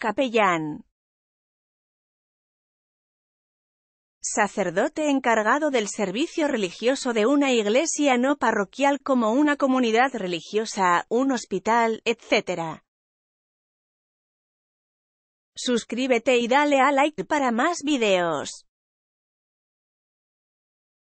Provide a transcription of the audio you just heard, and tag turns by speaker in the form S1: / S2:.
S1: Capellán.
S2: Sacerdote encargado del servicio religioso de una iglesia no parroquial como una comunidad religiosa, un hospital, etc. Suscríbete y dale a like para más videos.